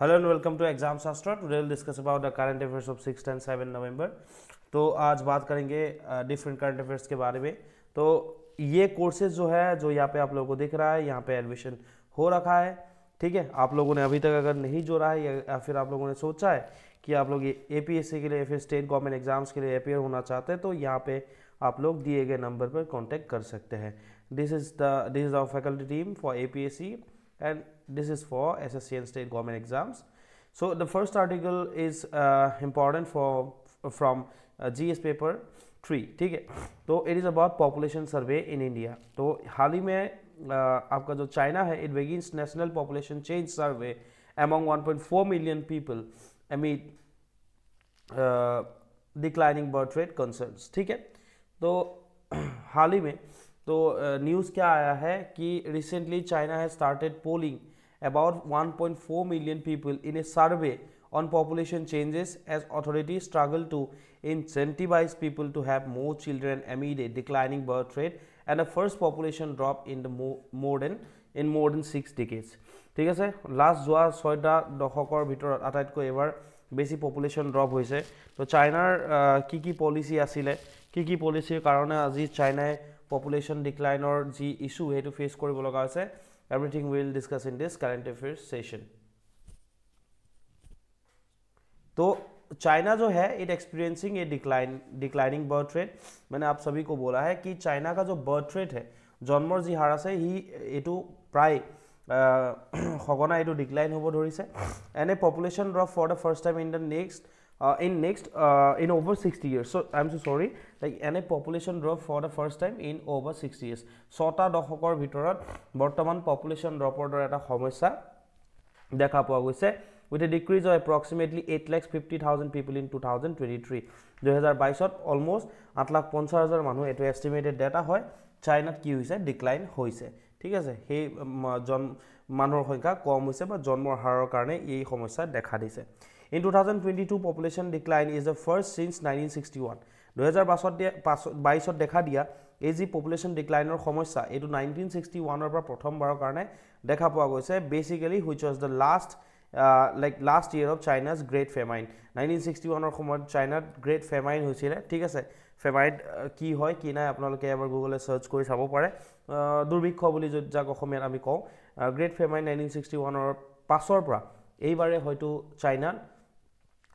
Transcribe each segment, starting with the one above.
Hello and welcome to exam Shastra will discuss about the current affairs of six and seven November तो आज बात करेंगे different current affairs के बारे में तो ये कोर्सेज जो है जो यहाँ पे आप लोगों को दिख रहा है यहाँ पे एडमिशन हो रखा है ठीक है आप लोगों ने अभी तक अगर नहीं जोड़ा है या फिर आप लोगों ने सोचा है कि आप लोग ए पी एस सी के लिए या फिर स्टेट गवर्नमेंट एग्जाम्स के लिए अपेयर होना चाहते हैं तो यहाँ पे आप लोग दिए गए नंबर पर कॉन्टैक्ट कर सकते हैं this is the this is our faculty team for A P S C and this is for SSC and state government exams so the first article is uh, important for from uh, GS paper three ठीक है तो it is about population survey in India तो हाल ही में आ, आपका जो चाइना है it begins national population change survey among 1.4 million people amid uh, declining birth rate concerns ठीक है तो हाल ही में तो न्यूज़ uh, क्या आया है कि recently China has started polling about 1.4 million people in a survey on population changes as authorities struggle to incentivize people to have more children amid a declining birth rate and a first population drop in the more than in more than six decades ঠিক আছে last যোৱা ছয়টা দশকৰ ভিতৰত আটাইতকৈ এবাৰ বেছি population drop হৈছে তো চাইনাৰ কি কি পলিচি আছিলে কি কি পলিচিৰ কাৰণে আজি চাইনাই পপুলেশ্যন ডিক্লাইনৰ যি ইছ্যু সেইটো ফেচ কৰিব লগা হৈছে everything we'll discuss in this current affairs session तो चाइना जो है it experiencing a decline declining birth rate मैंने आप सभी को बोला है कि चाइना का जो बर्थ रेट है जन्म जी हार आस प्राय सघना यू डिक्लाइन हो धरी से एने population drop for the first time in the next uh, in next uh, in over 60 years so i'm so sorry like any population drop for the first time in over 60 years sota dohokor bitorot bortoman population drop order at a homosa dekha pa goise with a decrease of approximately 8 lakhs 50000 people in 2023 2022 almost 8 lakh 50000 manu eto estimated data hoy china ki hoise decline hoise thik ase he jon manor hoyka kom hoise ba jonmor harar karone ei homosa dekha dise in two thousand twenty two population decline is the first since nineteen sixty one দুহেজাৰ পাছত দিয়া পাছত বাইছত দেখা দিয়া এই যি population ডিক্লাইনৰ সমস্যা এইটো নাইনটিন ছিক্সটি ওৱানৰ পৰা প্ৰথমবাৰৰ কাৰণে দেখা পোৱা গৈছে basically which was the last like last year of China's great famine nineteen sixty ওৱানৰ সময়ত চাইনাত গ্ৰেট ফেমাইন হৈছিলে ঠিক আছে ফেমাইন কি হয় কি নাই আপোনালোকে এবাৰ গুগলে চাৰ্চ কৰি চাব পাৰে দুৰ্ভিক্ষ বুলি যাক অসমীয়াত আমি কওঁ গ্ৰেট ফেমাইন নাইনটিন ছিক্সটি ওৱানৰ পাছৰ পৰা এইবাৰে হয়তো চাইনাত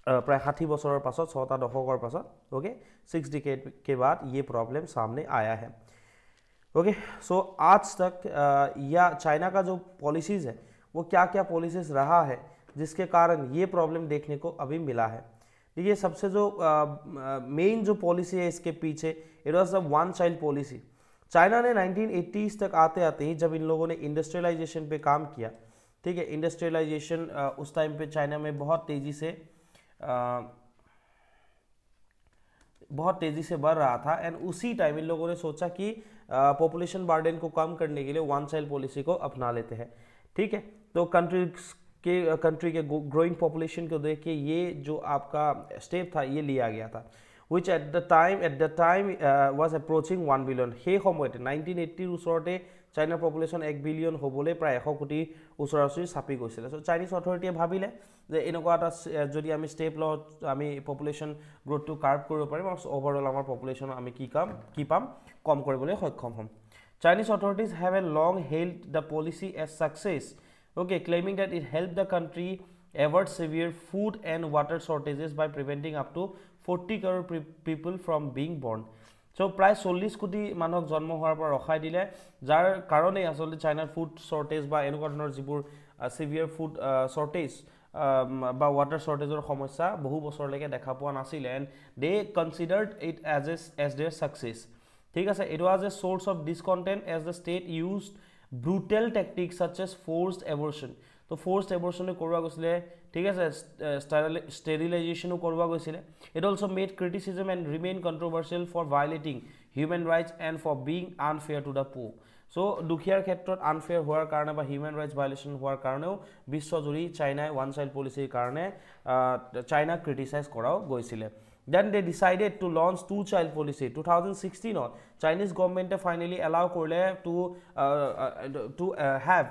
प्राय षाठी बस पास छटा दशक पास ओके सिक्स डिकेट के बाद ये प्रॉब्लम सामने आया है ओके सो आज तक या चाइना का जो पॉलिसीज़ है वो क्या क्या पॉलिसीज़ रहा है जिसके कारण ये प्रॉब्लम देखने को अभी मिला है देखिए सबसे जो मेन जो पॉलिसी है इसके पीछे it was the one child policy China ने 1980s तक आते आते ही जब इन लोगों ने इंडस्ट्रियलाइजेशन पे काम किया ठीक है इंडस्ट्रियलाइजेशन उस टाइम पे चाइना में बहुत तेज़ी से बहुत तेज़ी से बढ़ रहा था एंड उसी टाइम इन लोगों ने सोचा कि पॉपुलेशन बार्डन को कम करने के लिए वन साइल पॉलिसी को अपना लेते हैं ठीक है तो कंट्री के कंट्री के ग्रोइंग पॉपुलेशन को देख के ये जो आपका स्टेप था ये लिया गया था which at the time at the time uh, approaching one billion हे সেই সময়তে नाइनटीन एट्टी চাইনাৰ পপুলেশ্যন এক বিলিয়ন হ'বলৈ প্ৰায় এশ কোটি ওচৰা ওচৰি চাপি গৈছিলে চ' চাইনিজ অথৰিটিয়ে ভাবিলে যে এনেকুৱা এটা যদি আমি ষ্টেপ লওঁ আমি পপুলেশ্যন গ্ৰ'থটো কাৰ্ভ কৰিব পাৰিম অ'ভাৰঅল আমাৰ পপুলেশ্যন আমি কি কাম কি পাম কম কৰিবলৈ সক্ষম হ'ম Chinese authorities have a long held the policy as success okay claiming that it help the country averted severe food and water shortages by preventing up to forty crore' people from being born so' প্ৰায় চল্লিছ কোটি মানুহক জন্ম হোৱাৰ পৰা ৰখাই দিলে যাৰ কাৰণেই আচলতে চাইনাৰ ফুড শ্বৰ্টেজ বা এনেকুৱা ধৰণৰ যিবোৰ ছিভিয়াৰ ফুড শ্বৰ্টেজ বা ৱাটাৰ শ্বৰ্টেজৰ সমস্যা বহু বছৰলৈকে দেখা পোৱা নাছিলে and they considered it as a as their success ঠিক আছে it was a source of discontent as the state use brutal tactic such as force তো ফ'ৰ ষ্টেবৰ্চনো কৰোৱা গৈছিলে ঠিক আছে ষ্টেৰিলাইজেশ্যনো কৰোৱা গৈছিলে it also' made criticism and remain controversial for violating human rights and for being unfair to the পু চ' দুখীয়াৰ ক্ষেত্ৰত আনফেয়াৰ হোৱাৰ কাৰণে বা হিউমেন ৰাইটছ ভায়লেশ্যন হোৱাৰ কাৰণেও বিশ্বজুৰি চাইনাই ওৱান চাইল্ড পলিচিৰ কাৰণে চাইনাক ক্ৰিটিচাইজ কৰাও গৈছিলে then they decided to launch two child policy two thousand ছিক্সটিনত চাইনিজ গভমেণ্টে ফাইনেলি এলাউ কৰিলে to to have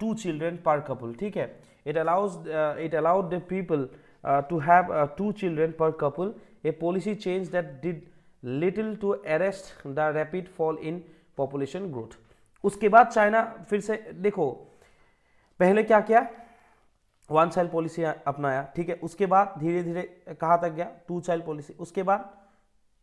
two children per couple ठीक है it allows it allowed the people to have two children per couple a policy change that did little to arrest the rapid fall in population growth उसके बाद China फिर से देखो पहले क्या किया वन चाइल्ड पॉलिसी अपनाया ठीक है उसके बाद धीरे धीरे कहाँ तक गया टू चाइल्ड पॉलिसी उसके बाद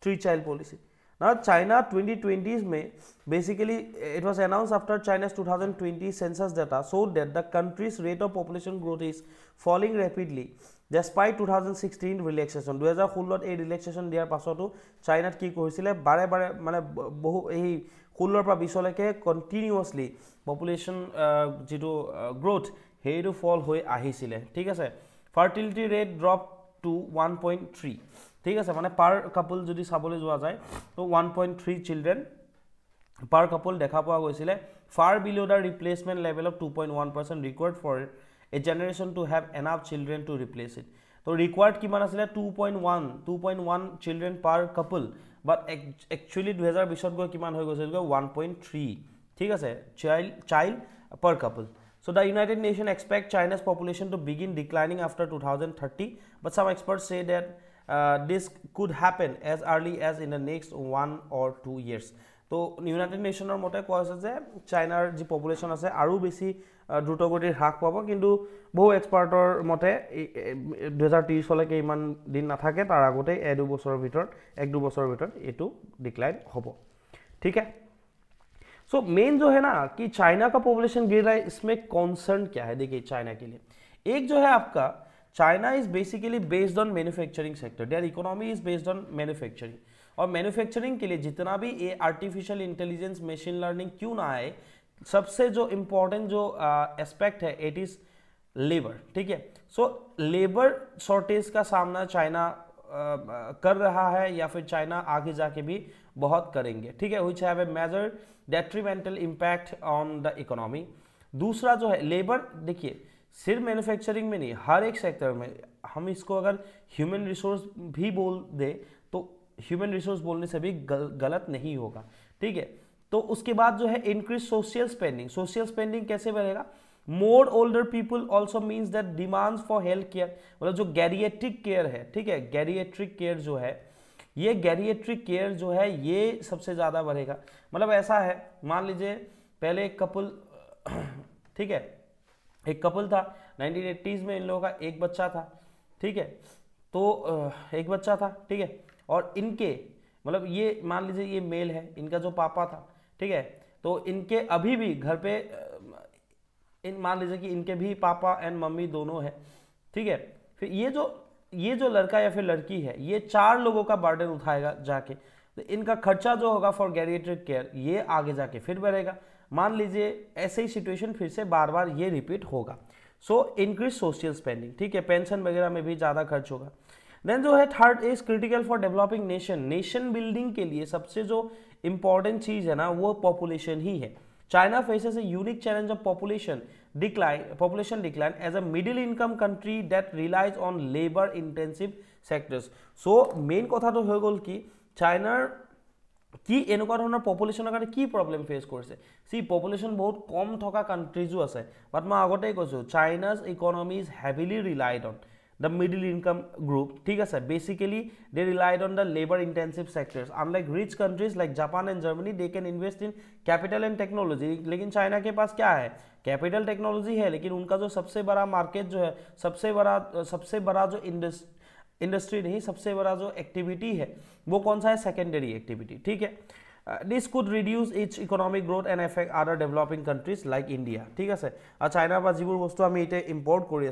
three child policy Now, China 2020s may basically it was announced after China's 2020 census data showed that the country's rate of population growth is falling rapidly despite 2016 relaxation. 2016 a relaxation there passed to China ki kohisile bare bare mane bohu ehi 16 pra 20 leke continuously population jitu growth he to fall hoy ahisile thik ase fertility rate dropped to 1.3 ঠিক আছে মানে পার কাপল যদি সাবলে যাওয়া যায় তো 1.3 children per কাপল দেখা পাওয়া গৈছিলে far below the replacement level of 2.1% required for a generation to have enough children to replace it তো রিকোয়ার্ড কিমান আছিলে 2.1 2.1 children per couple but actually দু হাজার গৈ কিমান হৈ গৈছিল ওয়ান পয়েন্ট থ্রি ঠিক আছে child child per couple so the United Nation expect China's population to begin declining after two thousand thirty but some expert say that Uh, this could happen as early as in the next one or two years. So, United Nations or Motor causes China the population as a RUBC. Uh, দ্রুতগতির হ্রাস পাব কিন্তু বহু এক্সপাৰ্টৰ মতে দুহেজাৰ ত্ৰিশলৈকে ইমান দিন নাথাকে তাৰ আগতে এদুবছৰৰ ভিতৰত এক দুবছৰৰ ভিতৰত এইটো ডিক্লাইন হ'ব ঠিক চ' মেইন যো হে না কি চাইনা কা পপুলেশ্যন গিৰাই ইচমে কনচাৰ্ণ কিয় হে দেখি চাইনা লি এক যো আপকা China is basically based on manufacturing sector their economy is based on manufacturing और मैन्युफैक्चरिंग के लिए जितना भी ये आर्टिफिशियल इंटेलिजेंस मशीन लर्निंग क्यों ना आए सबसे जो इम्पोर्टेंट जो एस्पेक्ट है इट इज लेबर ठीक है सो लेबर शॉर्टेज का सामना चाइना कर रहा है या फिर चाइना आगे जाके भी बहुत करेंगे ठीक है which have a major detrimental impact on the economy दूसरा जो है लेबर देखिए सिर्फ मैन्युफैक्चरिंग में नहीं हर एक सेक्टर में हम इसको अगर ह्यूमन रिसोर्स भी बोल दे तो ह्यूमन रिसोर्स बोलने से भी गल, गलत नहीं होगा ठीक है तो उसके बाद जो है increase social spending social spending कैसे बढ़ेगा more older people also means that demands for health care मतलब जो गैरिएट्रिक केयर है ठीक है गैरिएट्रिक केयर जो है ये गैरिएट्रिक केयर जो है ये सबसे ज़्यादा बढ़ेगा मतलब ऐसा है मान लीजिए पहले एक कपल ठीक है एक कपल था 1980s में इन लोगों का एक बच्चा था ठीक है तो एक बच्चा था ठीक है और इनके मतलब ये मान लीजिए ये मेल है इनका जो पापा था ठीक है तो इनके अभी भी घर पे इन मान लीजिए कि इनके भी पापा एंड मम्मी दोनों है ठीक है फिर ये जो ये जो लड़का या फिर लड़की है ये चार लोगों का बर्डन उठाएगा जाके तो इनका खर्चा जो होगा फॉर गैरिएटेड केयर ये आगे जाके फिर बढ़ेगा मान लीजिए ऐसे ही सिचुएशन फिर से बार बार ये रिपीट होगा सो इंक्रीज सोशल स्पेंडिंग ठीक है पेंशन वगैरह में भी ज़्यादा खर्च होगा देन जो है third is critical for developing nation nation building के लिए सबसे जो इम्पॉर्टेंट चीज़ है ना वो पॉपुलेशन ही है China faces a unique challenge of population decline population decline as a middle income country that relies on labour intensive sectors so main कथा तो हो गल कि चाइनार কি এনেকুৱা ধৰণৰ পপুলেশ্যনৰ কাৰণে কি প্ৰব্লেম ফেচ কৰিছে চি পপুলেশ্যন বহুত কম থকা কাণ্ট্ৰিজো আছে বাট মই আগতেই কৈছোঁ China's economy is heavily relied on the middle income group ঠিক আছে basically they relied on the labor intensive sectors unlike rich countries like japan and germany they can invest in capital and technology लेकिन China के पास क्या है capital technology है लेकिन उनका जो सबसे बड़ा मार्केट जो है सबसे बड़ा सबसे बड़ा जो इंडस्ट इंडस्ट्री नहीं सबसे बड़ा जो एक्टिविटी है वो कौन सा है सेकेंडरी एक्टिविटी ठीक है this could reduce its economic growth and affect other developing countries like India ठीक है और चाइनार पर जब बस्तु आम इतना इम्पोर्ट कर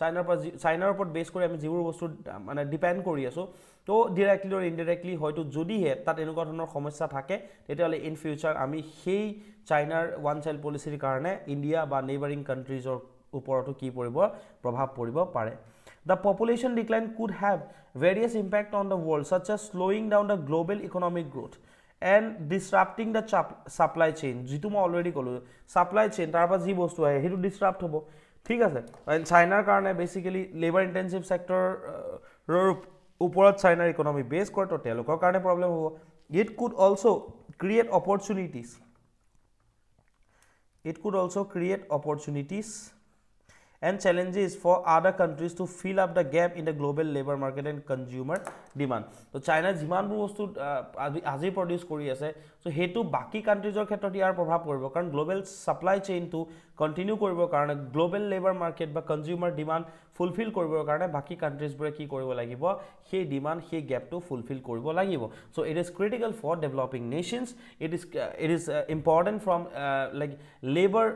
चाइनार पर चाइनार ऊपर बेस कर बस्तु मैं डिपेन्ड करो तो डिरेक्टलि और इनडिरेक्टलि जदि तक एनेरण समस्या थके इन फ्यूचार आम चाइनार वन चाइल्ड पलिसर कारण इंडिया नेबरिंग कान्ट्रीजर ऊपर की प्रभाव पड़ पारे पार The population decline could have various impact on the world, such as slowing down the global economic growth and disrupting the supply chain. Jitu ma already kolu supply chain. Tarpa zhi bostu hai. Hitu disrupt hobo. Thik hai And China karne basically labor intensive sector uh, uporat China economy base kore to telo. Kaka karne problem hobo. It could also create opportunities. It could also create opportunities. and challenges for other countries to fill up the gap in the global labor market and consumer demand so china jiman bu bostu aji produce kori ase so hetu baki countries or khetot iar probhab porbo karon global supply chain to continue কৰিবৰ কাৰণে global labour market বা consumer demand fulfil কৰিবৰ কাৰণে বাকী কাণ্ট্ৰিজবোৰে কি কৰিব লাগিব সেই ডিমাণ্ড সেই গেপটো ফুলফিল কৰিব লাগিব so' it is critical for developing nations it is it is important from like labour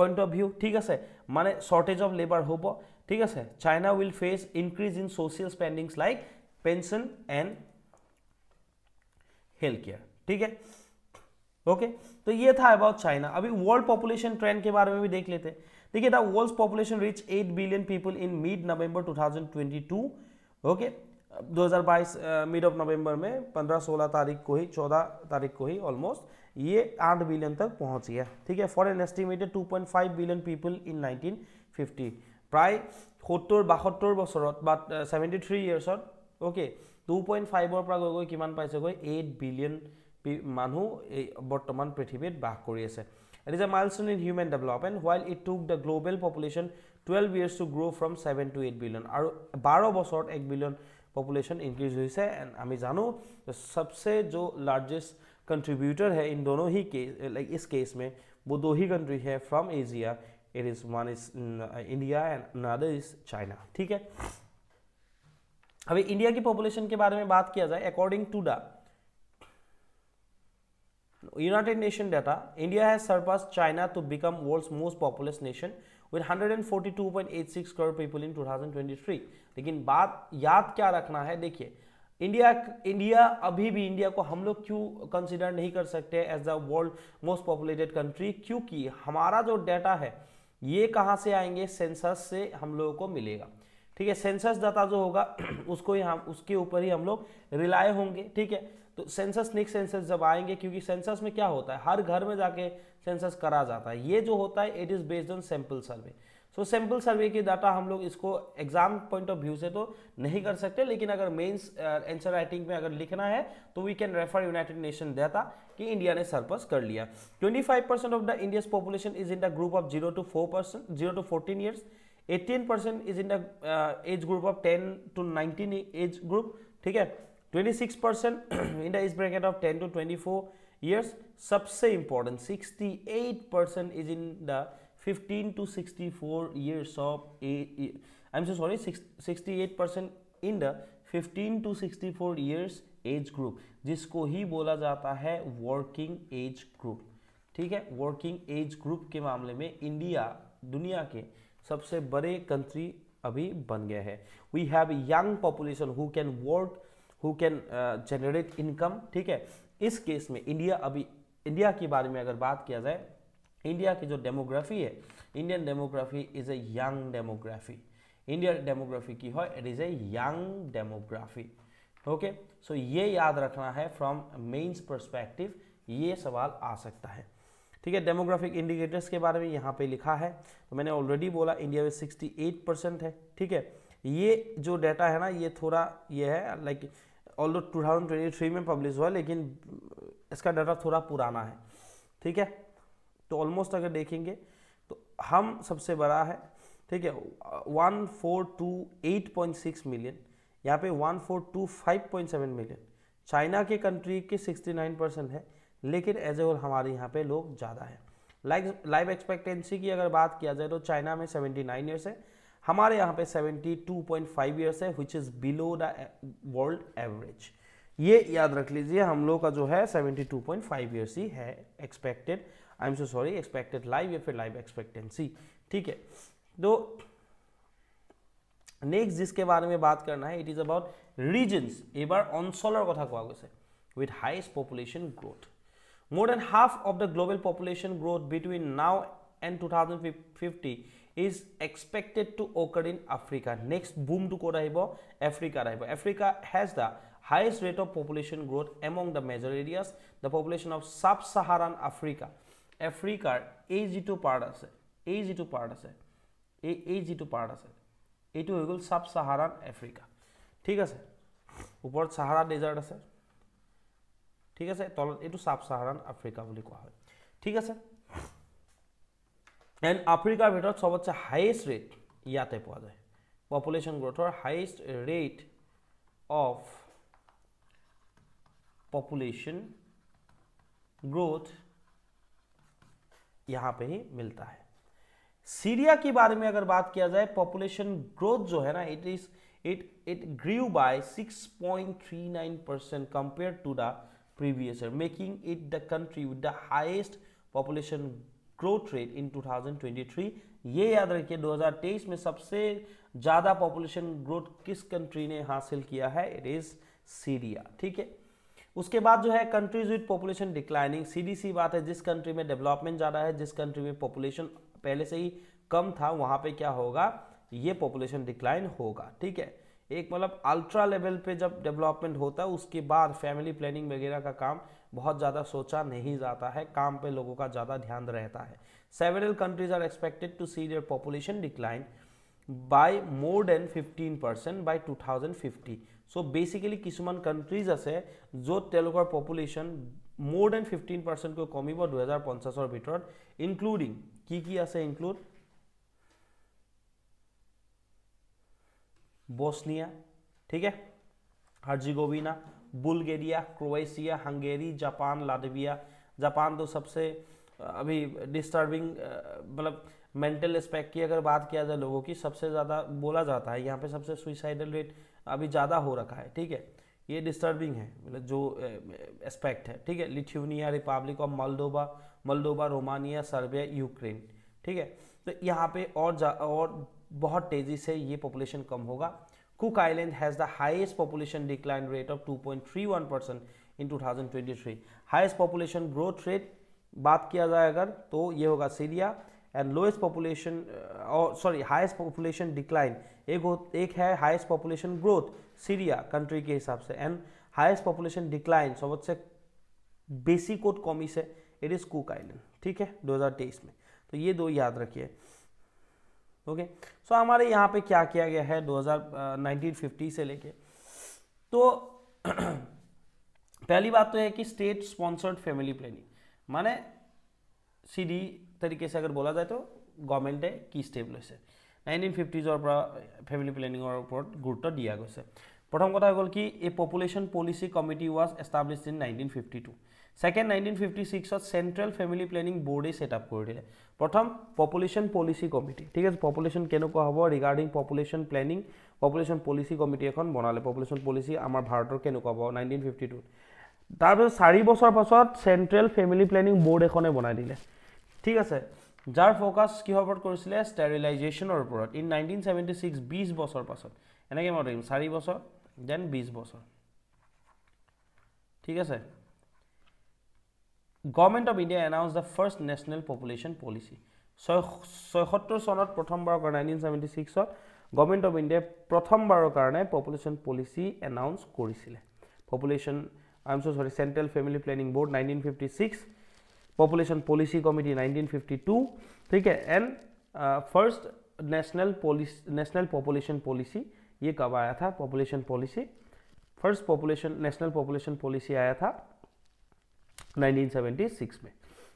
point of view ঠিক আছে মানে শ্বৰ্টেজ অফ লেবাৰ হ'ব ঠিক আছে China will face increase in social spendings like pension and health care ঠিক আছে okay तो ये था अबाउट चाइना अभी वर्ल्ड पॉपुलेशन ट्रेंड के बारे में भी देख लेते हैं देखिए the world population reach 8 billion people in mid November 2022 okay 2022 mid of November में 15-16 तारीख को ही 14 तारीख को ही ऑलमोस्ट ये 8 बिलियन तक पहुंच गया ठीक है for an estimated two billion people in nineteen प्राय सत्तर বাসত্তৰ बस seventy three years okay two point five ফাইভৰ পৰা গৈ গৈ কিমান পাইছেগৈ मनु ए वर्तमान पृथ्वीत बाखुरिएसे it is a milestone in human development and while it took the global population 12 years to grow from 7 to 8 billion आरो 12 বছৰত 1 বিলিয়ন পপুলেশন ইনক্রিজ হুইছে এন্ড আমি জানো সবচেয়ে জো লার্জেস্ট কন্ট্রিবিউটর হ হে ইন দোনো হি কেস লাইক ইস কেস মে বো দোহি গন রি হ from Asia it is one is in India and another is China ঠিক হব আভি ইন্ডিয়া কি পপুলেশন কে বারে মে বাত কিয়া যা according to the United Nations data, India has surpassed China to become world's most populous nation with 142.86 crore people in 2023 लेकिन बात याद क्या रखना है देखिए इंडिया इंडिया अभी भी इंडिया को हम लोग क्यों कंसिडर नहीं कर सकते as the world most populated country क्योंकि हमारा जो डाटा है ये कहाँ से आएंगे सेंसस से हम लोगों को मिलेगा ठीक है सेंसस डाटा जो होगा उसको ही हम उसके ऊपर ही हम लोग रिलाय होंगे ठीक है तो सेंसस नेक्स्ट सेंसस जब आएंगे क्योंकि सेंसस में क्या होता है हर घर में जाके सेंसस करा जाता है ये जो होता है it is based on sample survey so sample survey की डाटा हम लोग इसको एग्जाम पॉइंट ऑफ व्यू से तो नहीं कर सकते लेकिन अगर मेंस आंसर राइटिंग में अगर लिखना है तो we can refer united nation data कि इंडिया ने सरपस कर लिया 25% of the India's population is in the group of zero to four percent zero to fourteen years 18% is in the uh, age group 10 to 19 age group ठीक है 26 percent in the is bracket of 10 to 24 years सबसे important 68 percent is in the 15 to 64 years of I'm so sorry 68 percent in the 15 to 64 years age group जिसको ही बोला जाता है working age group ठीक है working age group के मामले में इंडिया दुनिया के सबसे बड़े कंट्री अभी बन गया है we have young population who can work who can generate income ठीक है इस केस में इंडिया अभी इंडिया के बारे में अगर बात किया जाए इंडिया की जो डेमोग्राफी है Indian demography is a young demography Indian demography की हो it is a young demography okay so ये याद रखना है फ्रॉम मेन्स परस्पेक्टिव ये सवाल आ सकता है ठीक है डेमोग्राफिक इंडिकेटर्स के बारे में यहाँ पे लिखा है तो मैंने ऑलरेडी बोला इंडिया में 68 परसेंट है ठीक है ये जो डाटा है ना ये थोड़ा ये है लाइक ऑल दो थ्री में पब्लिश हुआ लेकिन इसका डाटा थोड़ा पुराना है ठीक है तो ऑलमोस्ट अगर देखेंगे तो हम सबसे बड़ा है ठीक है one four two eight point six million यहाँ पे one four two five point seven million China के कंट्री के सिक्सटी नाइन परसेंट है लेकिन एज ए होल हमारे यहाँ पे लोग ज़्यादा है लाइफ एक्सपेक्टेंसी की अगर बात किया जाए तो चाइना में सेवेंटी नाइन ईयर्स है हमारे यहाँ पे 72.5 इयर्स है which is below the world average ये याद रख लीजिए हम लोग का जो है 72.5 इयर्स ही है expected I am so sorry expected live या फिर लाइव एक्सपेक्टेंसी ठीक है तो नेक्स्ट जिसके बारे में बात करना है इट इज़ अबाउट रीजन्स এইবার অঞ্চলৰ কথা কোৱা গৈছে with highest population growth more than half of the global population growth between now and two thousand fifty is expected to occur in Africa next বুমটো ক'ত আহিব আফ্ৰিকাত আহিব Africa has the highest rate of population growth among the major areas the population of sub Saharan Africa আফ্ৰিকাৰ এই যিটো part আছে এই যিটো পাৰ্ট আছে এই এই যিটো পাৰ্ট আছে এইটো হৈ গ'ল চাব চাহাৰাণ আফ্ৰিকা ঠিক আছে ওপৰত চাহাৰা ডেজাৰ্ট আছে ঠিক আছে তলত এইটো চাব চাহাৰাণ আফ্ৰিকা বুলি কোৱা হয় ঠিক আছে एंड आफ्रिकार भर सबसे হায়েষ্ট रेट इते पा जाए পপুলেশ্যন গ্ৰ'থৰ highest rate of population growth यहाँ पे ही मिलता है सीरिया के बारे में अगर बात किया जाए पॉपुलेशन ग्रोथ जो है ना it is it it grew by 6.39 percent compare to the previous year making it the country with the highest population growth rate in 2023 ये याद रखिए 2023 में सबसे ज़्यादा पॉपुलेशन ग्रोथ किस कंट्री ने हासिल किया है इट इज़ सीरिया ठीक है उसके बाद जो है कंट्रीज विद पॉपुलेशन डिक्लाइनिंग सीधी बात है जिस कंट्री में डेवलपमेंट ज़्यादा है जिस कंट्री में पॉपुलेशन पहले से ही कम था वहां पे क्या होगा ये पॉपुलेशन डिक्लाइन होगा ठीक है एक मतलब अल्ट्रा लेवल पे जब डेवलपमेंट होता है उसके बाद फैमिली प्लानिंग वगैरह का काम बहुत ज़्यादा सोचा नहीं जाता है काम पे लोगों का ज़्यादा ध्यान रहता है several countries are expected to see their population decline by more than 15 percent by two so basically किसान कंट्रीज आस जो पपुलेशन मोर देन फिफ्टीन पार्सेंटको कम दुहजार पंचाशर भर इनक्लुडिंग की आसे इनक्लूड ठीक है Herzegovina Bulgaria Croatia Hungary Japan Latvia Japan तो सबसे अभी डिस्टर्बिंग मतलब मेंटल एस्पेक्ट की अगर बात किया जाए लोगों की सबसे ज़्यादा बोला जाता है यहाँ पे सबसे सुइसाइडल रेट अभी ज़्यादा हो रखा है ठीक है ये डिस्टर्बिंग है मतलब जो एस्पेक्ट है ठीक है Lithuania republic of Moldova Moldova Romania Serbia Ukraine ठीक है तो यहाँ पे और जा और बहुत तेज़ी से ये पॉपुलेशन कम होगा Cook Island has the highest population decline rate of 2.31 percent in 2023 highest population growth rate बात किया जाए अगर तो ये होगा सीरिया एंड लोएस्ट पॉपुलेशन और सॉरी हाईएस्ट पॉपुलेशन डिक्लाइन एक एक है highest population growth Syria country के हिसाब से एंड हाईएस्ट पॉपुलेशन डिक्लाइन सबसे बेसिक कोट कॉमी से इट इज़ कुक आइलैंड ठीक है 2023 में तो ये दो याद रखिए ओके सो हमारे यहाँ पे क्या किया गया है 2019-50 से लेके तो पहली बात तो है कि स्टेट स्पॉन्सर्ड फैमिली प्लानिंग माने सीधी तरीके से अगर बोला जाए तो गवर्नमेंटे की स्टेप लैसे नाइनटीन फिफ्टीजर पर फैमिली प्लेनिंग ऊपर गुरुत्व दिया गया प्रथम कथा गल कि population policy committee was established in nineteen fifty two second nineteen fifty ছিক্সত চেণ্ট্ৰেল ফেমিলি প্লেনিং বৰ্ডেই ছেটআপ কৰি দিলে প্ৰথম পপুলেশ্যন পলিচি কমিটি ঠিক আছে পপুলেশ্যন কেনেকুৱা হ'ব regarding population planning population policy committee এখন বনালে পপুলেশ্যন পলিচি আমাৰ ভাৰতৰ কেনেকুৱা হ'ব নাইনটিন ফিফটি টুত তাৰপিছত চাৰি বছৰ পাছত চেণ্ট্ৰেল ফেমিলি প্লেনিং বৰ্ড এখনে বনাই দিলে ঠিক আছে যাৰ ফ'কাছ কিহৰ ওপৰত কৰিছিলে ষ্টেৰিলাইজেশ্যনৰ ওপৰত ইন নাইনটিন ছেভেণ্টি ছিক্স বিছ বছৰ পাছত এনেকৈ মই ধৰিম চাৰি বছৰ দেন বিছ বছৰ ঠিক আছে government of India announce the first national population policy ছয়সত্তৰ চনত প্ৰথমবাৰৰ কাৰণে নাইনটিন ছেভেণ্টি ছিক্সত গভৰ্ণমেণ্ট অফ ইণ্ডিয়াই প্ৰথমবাৰৰ কাৰণে পপুলেশ্যন পলিচি এনাউন্স কৰিছিলে population I am so' sorry central family planning board nineteen fifty six population policy committee nineteen fifty two ঠিক আছে and first national policy national population policy ইয়ে কাবা আয়া থা population policy first population national population policy আয়া থা 1976 में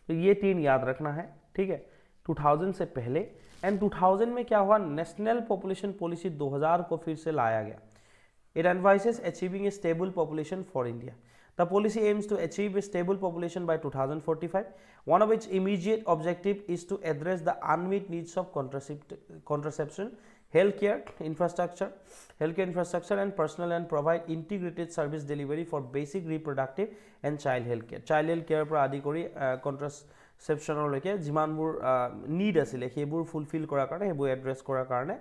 तो ये तीन याद रखना है ठीक है 2000 से पहले एंड 2000 में क्या हुआ नेशनल पॉपुलेशन पॉलिसी 2000 को फिर से लाया गया it advice achieving a stable population for India the policy aims to achieve a stable population by two thousand forty five one of its immediate objective is to address the unmet needs of contracept contraception healthcare infrastructure healthcare infrastructure and personal and provide integrated service delivery for basic reproductive and child healthcare child healthcare pra adi kori contraception or like jiman bur need asile hebur fulfill kora karne hebu address kora karne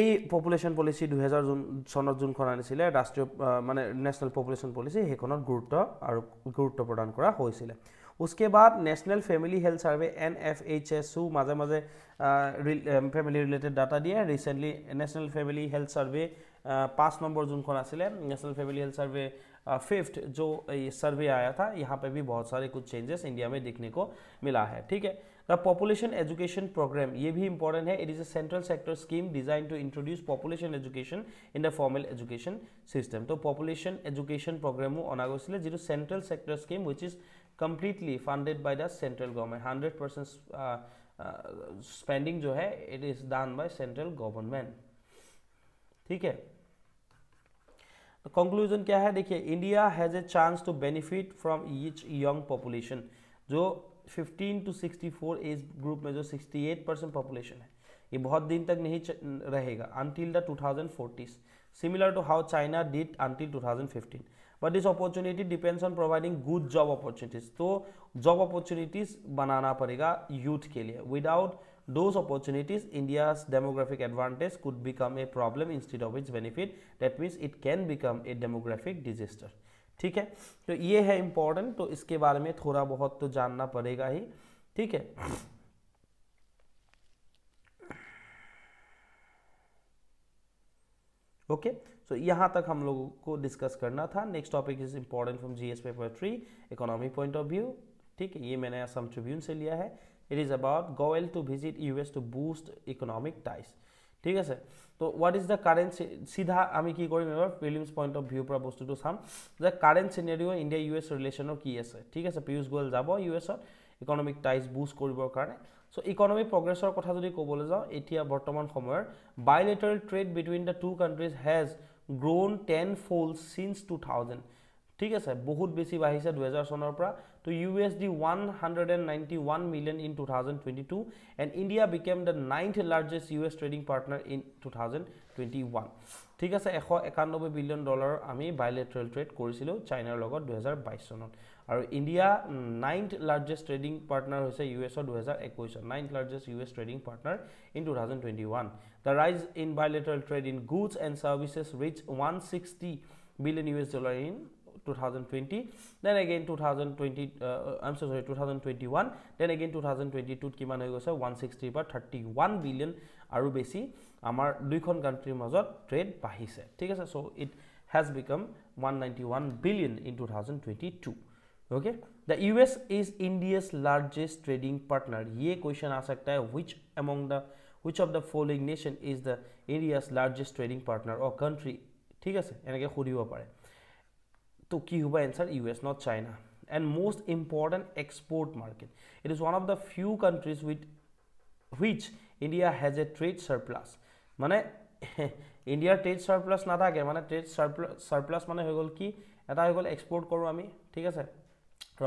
এই population policy দুহেজাৰ যোন চনত যোনখন আনিছিলে ৰাষ্ট্ৰীয় মানে national population policy সেইখনত গুৰুত্ব আৰু গুৰুত্ব প্ৰদান কৰা হৈছিলে उसके बाद national family health survey F H S এনএফএইচএসইউ माजे माजे फैमिली रिलेटेड डाटा दिए recently national family health survey पाँच नंबर जो आसिले national family health survey fifth जो ये सर्वे आया था यहाँ पे भी बहुत सारे कुछ चेंजेस इंडिया में देखने को मिला है ठीक है द पॉपुलेशन एजुकेशन प्रोग्राम ये भी इंपॉर्टेंट है it is a central sector scheme design to introduce population education in the formal education system तो पॉपुलेशन एजुकेशन प्रोग्रामो अना जी যেটো central sector scheme which is completely funded by the central government hundred percent spending जो है it is done by central government ठीक है conclusion क्या है देखिए India has a chance to benefit from each young population जो 15 to 64 age group में जो 68 परसेंट पॉपुलेशन है ये बहुत दिन तक नहीं रहेगा until the 2040s similar to how China did until 2015 but this opportunity depends on providing good job opportunities तो जॉब अपॉर्चुनिटीज बनाना पड़ेगा यूथ के लिए without those opportunities india's demographic advantage could become a problem instead of its benefit that means it can become a demographic disaster ठीक है तो ये है इम्पोर्टेंट तो इसके बारे में थोड़ा बहुत तो जानना पड़ेगा ही ठीक है ओके okay? सो यहाँ तक हम लोगों को डिस्कस करना था next topic is important from G paper three economy point of view ठीक है ये मैंने असम ट्रिब्यून से लिया है it is about Goyal to visit US to boost economic ties ঠিক আছে তো হোৱাট ইজ দ্য কাৰেণ্ট চিধা আমি কি কৰিম এবাৰ ফিলিমছ পইণ্ট অফ ভিউৰ পৰা বস্তুটো চাম যে current scenario' India U S ৰিলেশ্যনৰ কি আছে ঠিক আছে পিয়ুষ গোৱেল যাব ইউ এছত ইকনমিক টাইজ বুষ্ট কৰিবৰ কাৰণে চ' ইকনমিক প্ৰগ্ৰেছৰ কথা যদি ক'বলৈ যাওঁ এতিয়া বৰ্তমান সময়ৰ bilateral trade between the two countries has grown ten fold since two thousand ঠিক আছে বহুত বেছি বাঢ়িছে দুহেজাৰ চনৰ পৰা তো U S D one hundred and ninety one million in two thousand twenty two and India became the ninth largest U S trading partner in two thousand twenty one ঠিক আছে এশ একানব্বৈ বিলিয়ন ডলাৰ আমি bilateral trade কৰিছিলোঁ চাইনাৰ লগত দুহেজাৰ বাইছ চনত আৰু India ninth largest trading partner হৈছে ইউ এছৰ দুহেজাৰ একৈছত ninth largest U S trading partner in two thousand twenty one the rise in bilateral trade in goods and services reach one sixty billion U S dollar in two thousand twenty then again two thousand twenty I'm so' sorry two thousand twenty one then again two thousand twenty টুত কিমান হৈ গৈছে one ছিক্সটিৰ পৰা thirty one billion আৰু বেছি আমাৰ দুইখন কাণ্ট্ৰিৰ মাজত ট্ৰেড বাঢ়িছে ঠিক আছে so' it has become one ninety one billion in two thousand twenty two okay the US is India's largest trading partner ये क्वेश्चन आ सकता है which among the which of the following nation is the India's largest trading partner और country ঠিক আছে এনেকৈ সুধিব পাৰে তো কি হ'ব answer U S not China and most important export market it is one of the few countries with which India has a trade surplus মানে ইণ্ডিয়াৰ ট্ৰেড চাৰপ্লাছ নাথাকে মানে ট্ৰেড চাৰপ্লাছ চাৰপ্লাছ মানে হৈ গ'ল কি এটা হৈ গ'ল এক্সপৰ্ট কৰোঁ আমি ঠিক আছে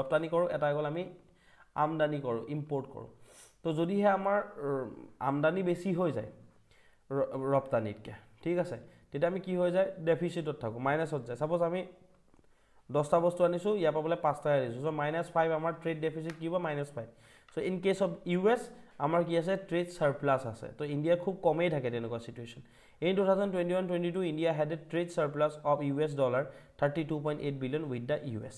ৰপ্তানি কৰোঁ এটা গ'ল আমি আমদানি কৰোঁ ইম্পৰ্ট কৰোঁ তো যদিহে আমাৰ আমদানি বেছি হৈ যায় ৰপ্তানিতকৈ ঠিক আছে তেতিয়া আমি কি হৈ যায় ডেফিচিটত থাকোঁ মাইনাছত যায় ছাপ'জ আমি দহটা বস্তু আনিছোঁ ইয়াৰ পৰা বোলে পাঁচটাই আনিছোঁ চ' মাইনাছ ফাইভ আমাৰ ট্ৰেড ডেফিচিট কি হ'ব minus five so' in case of U S আমাৰ কি আছে ট্ৰেড ছাৰপ্লাছ আছে তো ইণ্ডিয়া খুব কমেই থাকে তেনেকুৱা situation in two thousand twenty one twenty two India had a trade surplus of U S dollar thirty two point eight billion with the U S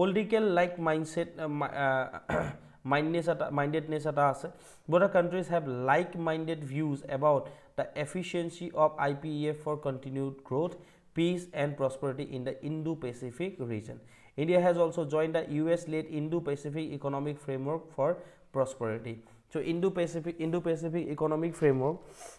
political like mindset uh, uh mindedness at us both countries have like minded views about the efficiency of IPEF for continued growth peace and prosperity in the Indo-Pacific region India has also joined the US led Indo-Pacific economic framework for prosperity so Indo-Pacific Indo-Pacific economic framework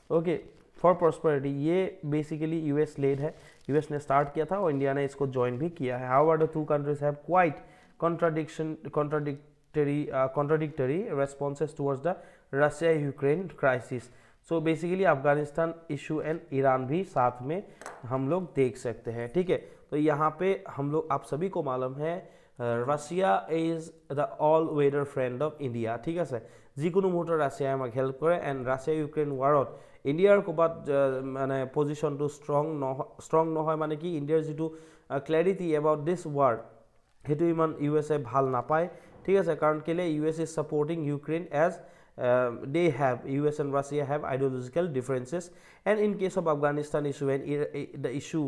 okay for prosperity ये basically US led है US ने start किया था और India ने इसको join भी किया है how are the two countries have quite contradiction contradictory contradictory responses towards the Russia Ukraine crisis so basically Afghanistan issue and Iran भी साथ में हम लोग देख सकते हैं ठीक है तो यहाँ पे हम लोग आप सभी को मालूम है Russia is the all weather friend of India ठीक है सर যিকোনো মুহূৰ্তত ৰাছিয়াই আমাক হেল্প কৰে এণ্ড ৰাছিয়া ইউক্ৰেইন ৱাৰত ইণ্ডিয়াৰ ক'ৰবাত মানে পজিশ্যনটো ষ্ট্ৰং নহয় ষ্ট্ৰং নহয় মানে কি ইণ্ডিয়াৰ যিটো ক্লেৰিটি এবাউট দিছ ৱাৰ সেইটো ইমান ইউ এছ এ ভাল নাপায় ঠিক আছে কাৰণ কেলৈ U S is supporting Ukraine as they have U S and Russia have ideological differences and in case of Afghanistan issue and the issue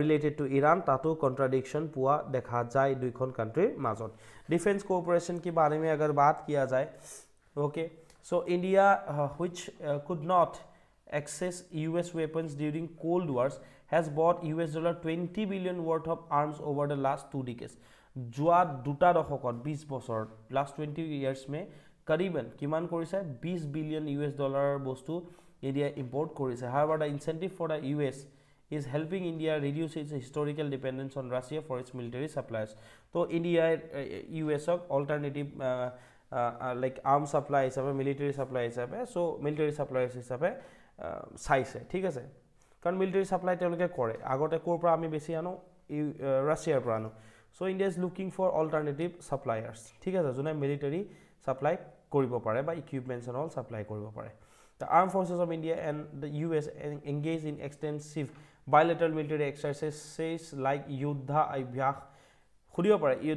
related to Iran তাতো contradiction পোৱা দেখা যায় দুয়োখন কাণ্ট্ৰিৰ মাজত ডিফেন্স কোঅপাৰেশ্যন কিবা আনিমে আগৰ বাদ কিয়া যায় okay so india uh, which uh, could not access us weapons during cold wars has bought us dollar 20 billion worth of arms over the last two decades jua duta dokhokot 20 bosor last 20 years me kariban kiman korise 20 billion us dollar bostu india import korise however the incentive for the us is helping india reduce its historical dependence on russia for its military supplies to india uh, us alternative uh, like arm supply হিচাপে military supply হিচাপে so' military supplies হিচাপে চাইছে ঠিক আছে কাৰণ military supply তেওঁলোকে কৰে আগতে ক'ৰ পৰা আমি বেছি আনো ইউ ৰাছিয়াৰ পৰা আনো so' India is looking for alternative suppliers ঠিক আছে যোনে মিলিটেৰী ছাপ্লাই কৰিব পাৰে বা ইকুইপমেণ্টছ এণ্ড অল ছাপ্লাই কৰিব পাৰে the arm forces of India and the U S engage in extensive bilateral military exercises like Yudh Abhyas खुलब पे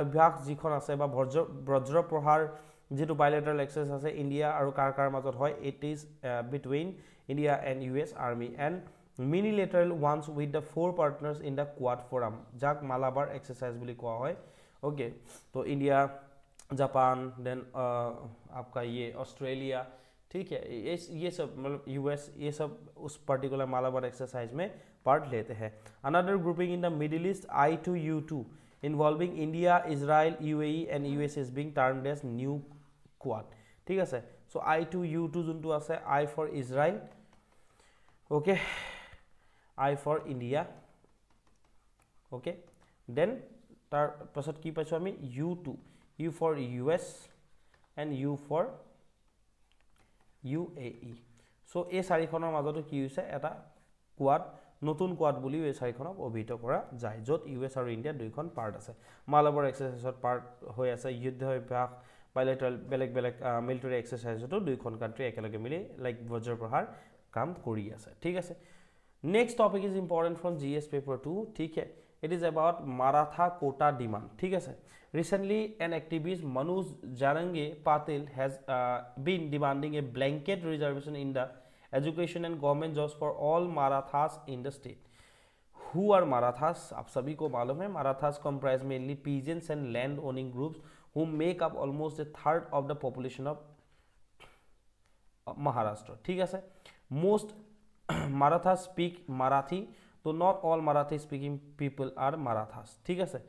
अभ्यास जी आज भज ब्रज्र प्रहार जी बैलेटरल एक्सेस आज इंडिया और कार कार मजद it is between India and US army and minilateral ones with the four partners in the Quad forum जैक मालाबार एक्सारसाइज भी क्या है ओके तो इंडिया जापान देन आपका ये अस्ट्रेलिया ठीक है ये ये सब मतलब यूएस ये सब उस पर्टिकुलर मालाबार एक्सरसाइज में पार्ट लेते हैं another grouping in the Middle East I two U two involving India Israel U A E and U S is being termed as new Quad ঠিক আছে so' I two U two যোনটো আছে I for Israel okay I for India okay then তাৰপাছত কি পাইছোঁ আমি U two U for U S and U for U A ই চ' এই চাৰিখনৰ মাজতো কি হৈছে এটা কোৱাড নতুন কোৱাদ বুলিও এই চাৰিখনক অভিহিত কৰা যায় য'ত ইউ এছ আৰু ইণ্ডিয়া দুয়োখন পাৰ্ট আছে মালাবৰ এক্সাৰচাইজত পাৰ্ট হৈ আছে যুদ্ধ অভ্যাস বাইলেটাৰেল বেলেগ বেলেগ মিলিটেৰী এক্সাৰচাইজতো দুয়োখন কাণ্ট্ৰি একেলগে মিলি লাইক বজ্ৰ প্ৰহাৰ কাম কৰি আছে ঠিক আছে next topic is important from G S paper two ঠিকহে it is about Maratha quota demand ঠিক আছে recently an activist Manoj Jarange Patil has been demanding a blanket reservation in the education and government jobs for all Marathas in the state who are Marathas आप सभी को मालूम है Marathas comprise mainly peasants and land owning groups who make up almost a third of the population of Maharashtra ठीक है most Maratha speak Marathi तो not all Marathi speaking people are Marathas ठीक है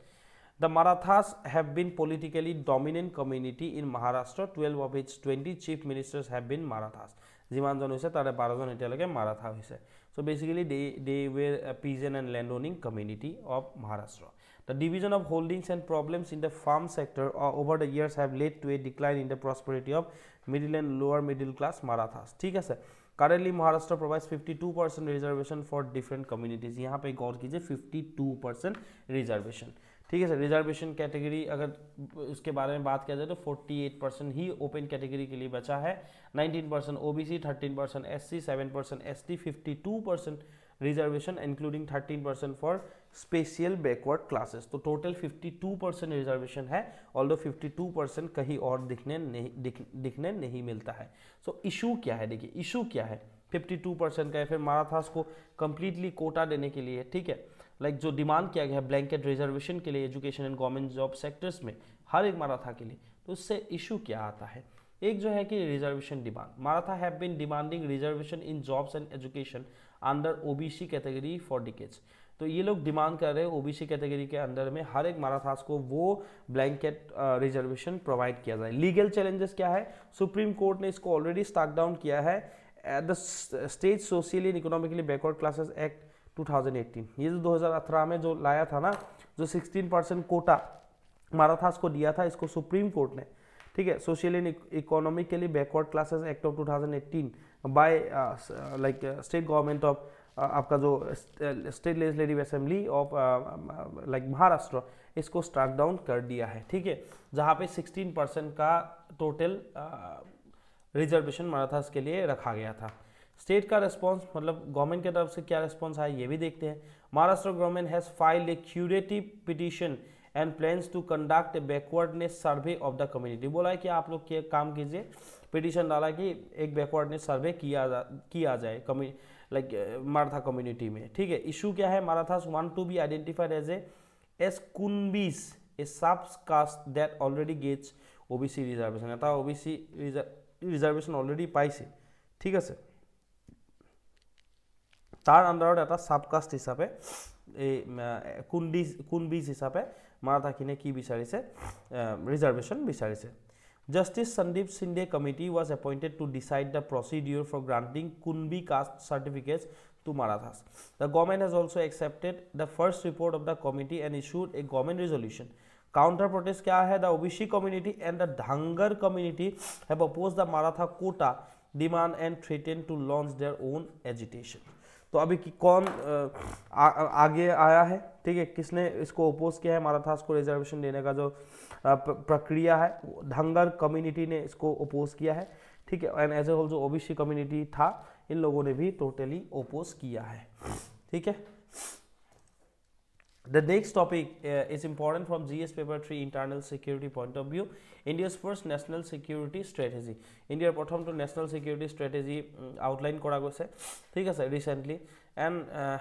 the Marathas have been politically dominant community in Maharashtra twelve of its twenty chief ministers have been Marathas যিমানজন হৈছে তাৰে বাৰজন এতিয়ালৈকে মাৰাথা হৈছে so' basically they they were peasant and land owning community of Maharashtra the division of holdings and problems in the farm sector over the years have lead to a decline in the prosperity of middle and lower middle class Marathas ঠিক আছে currently Maharashtra provides fifty two percent reservation for different communities ইহঁতে গড কি যে fifty two percent reservation ठीक है sir reservation category अगर उसके बारे में बात किया जाए तो 48 परसेंट ही ओपन कैटेगरी के लिए बचा है 19 percent O B C thirteen percent S C seven percent S T fifty two percent reservation including thirteen percent for special backward classes तो टोटल 52 परसेंट रिजर्वेशन है although fifty two percent कहीं और दिखने नहीं दिख, दिखने नहीं मिलता है सो so, इशू क्या है देखिए इशू क्या है 52 परसेंट का या फिर माराथास को कम्प्लीटली कोटा देने के लिए ठीक है लाइक like जो डिमांड किया गया है ब्लैंकेट रिजर्वेशन के लिए education and government job sectors में हर एक माराथा के लिए तो उससे इशू क्या आता है एक जो है कि reservation demand Maratha have been demanding reservation in jobs and education under OBC category for decades तो ये लोग डिमांड कर रहे हैं ओबीसी कैटेगरी के अंदर में हर एक माराथास को वो ब्लैंकेट रिजर्वेशन प्रोवाइड किया जाए लीगल चैलेंजेस क्या है सुप्रीम कोर्ट ने इसको ऑलरेडी स्टाक डाउन किया है at the state socially and economically backward classes act 2018 ये जो 2018 में जो लाया था ना जो 16 परसेंट कोटा मारा था इसको दिया था इसको सुप्रीम कोर्ट ने ठीक है social and economically backward classes act of 2018 by like state government of आपका जो state legislative assembly of like Maharashtra इसको स्टार्ट डाउन कर दिया है ठीक है जहाँ पे 16 परसेंट का टोटल uh, रिजर्वेशन मराठास के लिए रखा गया था स्टेट का रिस्पॉन्स मतलब गवर्नमेंट की तरफ से क्या रिस्पॉन्स आया ये भी देखते हैं Maharashtra government has filed a curative petition and plans to conduct backwardness survey of the community बोला है कि आप लोग काम कीजिए पिटिशन डाला कि एक बैकवर्डनेस सर्वे किया जा किया जाए लाइक मराठा कम्युनिटी में ठीक है इशू क्या है Marathas want to be identified as a as Kunbis a sub caste that already gets OBC reservation अर्थात ओबीसी रिजर्व ৰিজাৰ্ভেশ্যন অলৰেডি পাইছে ঠিক আছে তাৰ আণ্ডাৰত এটা চাবকাষ্ট হিচাপে এই কোন ডিজ কোন বীজ হিচাপে মাৰাঠাখিনিয়ে কি বিচাৰিছে ৰিজাৰ্ভেশ্যন বিচাৰিছে justice Sandeep Shinde committee was appointed to decide the procedure for granting Kunbi caste certificates to Marathas the government has also' accepted the first report of the committee and issued a government resolution counter protest क्या है the OBC community and the Dhangar community have oppose the Maratha quota demand and threaten to launch their own agitation तो अभी कि कौन आ, आ, आगे आया है ठीक है किसने इसको अपोज किया है मराठा को रिजर्वेशन देने का जो प्रक्रिया है धांगर कम्युनिटी ने इसको अपोज किया है ठीक है एंड एज ए होल जो ओबीसी कम्युनिटी था इन लोगों ने भी टोटली अपोज किया है ठीक है The next topic uh, is important from GS paper 3 internal security point of view. India's first national security strategy. India India'r to national security strategy outline Kora গৈছে ঠিক আছে recently and uh,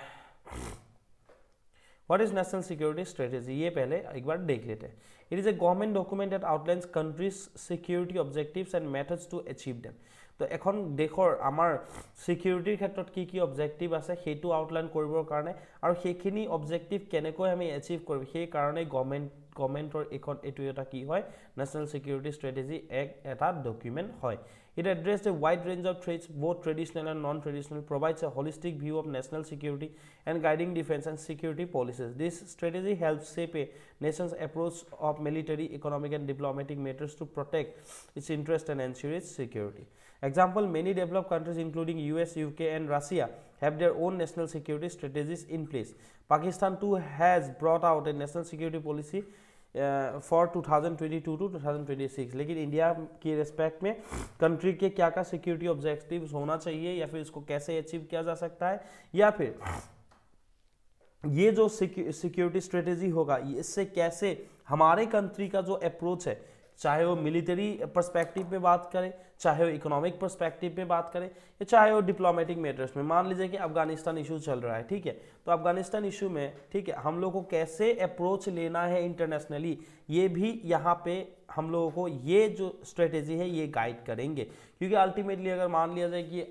what is national security strategy Ye पहले ek बार देख It is a government document that outlines country's security objectives and methods to achieve them. তো এখন দেশৰ আমাৰ ছিকিউৰিটিৰ ক্ষেত্ৰত কি কি অবজেক্টিভ আছে সেইটো আউটলাইন কৰিবৰ কাৰণে আৰু সেইখিনি অবজেক্টিভ কেনেকৈ আমি এচিভ কৰিম সেইকাৰণে গভমেণ্ট গভমেণ্টৰ এইখন এইটো এটা কি হয় নেশ্যনেল ছিকিউৰিটি ষ্ট্ৰেটেজি এক এটা ডকুমেণ্ট হয় It addresses a wide range of threats, both traditional and non-traditional, provides a holistic view of national security and guiding defense and security policies. This strategy helps shape a nation's approach of military, economic and diplomatic matters to protect its interest and ensure its security. Example, many developed countries including US, UK and Russia have their own national security strategies in place. Pakistan too has brought out a national security policy for thousand twenty two to two thousand twenty six लेकिन India के respect में country के क्या क्या security objective होना चाहिए या फिर इसको कैसे अचीव किया जा सकता है या फिर ये जो सिक्योरिटी स्ट्रेटेजी होगा इससे कैसे हमारे कंट्री का जो अप्रोच है चाहे वो मिलिट्री परस्पेक्टिव में बात करें चाहे वो इकोनॉमिक परस्पेक्टिव में बात करें या चाहे वो डिप्लोमेटिक मैटर्स में मान लीजिए कि अफगानिस्तान इशू चल रहा है ठीक है तो अफगानिस्तान इशू में ठीक है हम लोग को कैसे अप्रोच लेना है इंटरनेशनली ये भी यहाँ पे हम लोगों को ये जो स्ट्रेटेजी है ये गाइड करेंगे क्योंकि अल्टीमेटली अगर मान लिया जाए कि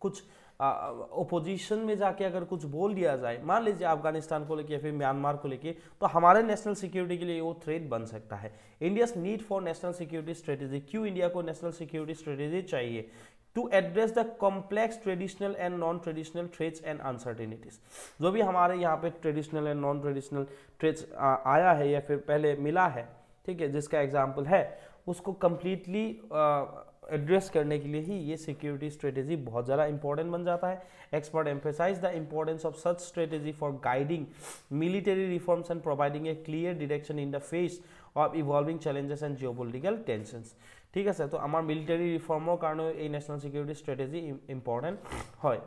कुछ ओपोजिशन में जाके अगर कुछ बोल दिया जाए मान लीजिए अफगानिस्तान को लेके या फिर म्यांमार को लेके तो हमारे नेशनल सिक्योरिटी के लिए वो थ्रेट बन सकता है India's need for national security strategy क्यों इंडिया को नेशनल सिक्योरिटी स्ट्रेटेजी चाहिए to address the complex traditional and non traditional threats and uncertainties जो भी हमारे यहाँ पे traditional and non traditional threats आया है या फिर पहले मिला है ठीक है जिसका एग्जाम्पल है उसको कम्प्लीटली एड्रेस करने के लिए ही ये सिक्योरिटी स्ट्रेटेजी बहुत ज़्यादा इंपॉर्टेंट बन जाता है expert emphasize the importance of such strategy for guiding military reforms and providing a clear direction in the face of evolving challenges and geopolitical tension ठीक है तो মিলিটারি রিফর্মৰ কাৰণে कारण नेशनल सिक्योरिटी स्ट्रेटेजी ইম্পৰ্টেণ্ট है